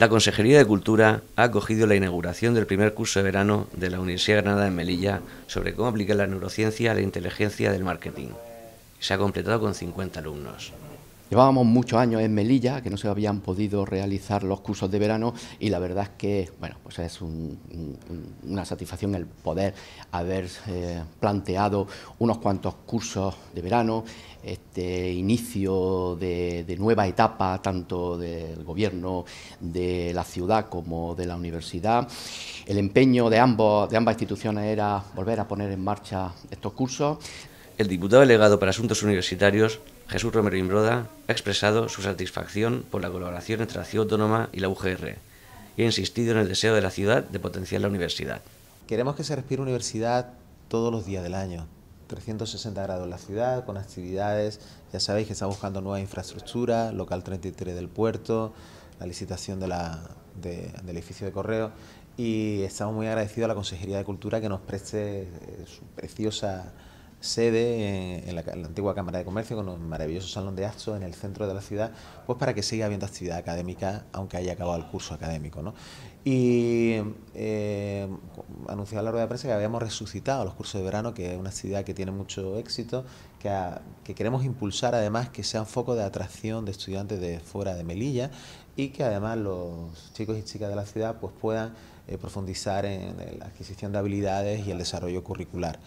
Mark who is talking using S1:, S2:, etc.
S1: la Consejería de Cultura ha acogido la inauguración del primer curso de verano de la Universidad Granada en Melilla sobre cómo aplicar la neurociencia a la inteligencia del marketing. Se ha completado con 50 alumnos.
S2: Llevábamos muchos años en Melilla, que no se habían podido realizar los cursos de verano y la verdad es que bueno, pues es una satisfacción el poder haber eh, planteado unos cuantos cursos de verano, este inicio de, nueva etapa tanto del gobierno de la ciudad como de la universidad. El empeño de, de ambas instituciones era volver a poner en marcha estos cursos.
S1: El diputado delegado para Asuntos Universitarios Jesús Romero Imbroda ha expresado su satisfacción por la colaboración entre la ciudad autónoma y la UGR y ha insistido en el deseo de la ciudad de potenciar la universidad.
S3: Queremos que se respire universidad todos los días del año, 360 grados la ciudad, con actividades, ya sabéis que estamos buscando nueva infraestructura, local 33 del puerto, la licitación de la, del edificio de correo y estamos muy agradecidos a la Consejería de Cultura que nos preste eh, su preciosa sede en la, antigua Cámara de Comercio, con un maravilloso salón de actos en el centro de la ciudad, pues para que siga habiendo actividad académica, aunque haya acabado el curso académico. ¿no? Y eh, a la rueda de prensa que habíamos resucitado los cursos de verano, que es una actividad que tiene mucho éxito, que, queremos impulsar además que sea un foco de atracción de estudiantes de fuera de Melilla y que además los chicos y chicas de la ciudad pues puedan eh, profundizar en la adquisición de habilidades y el desarrollo curricular.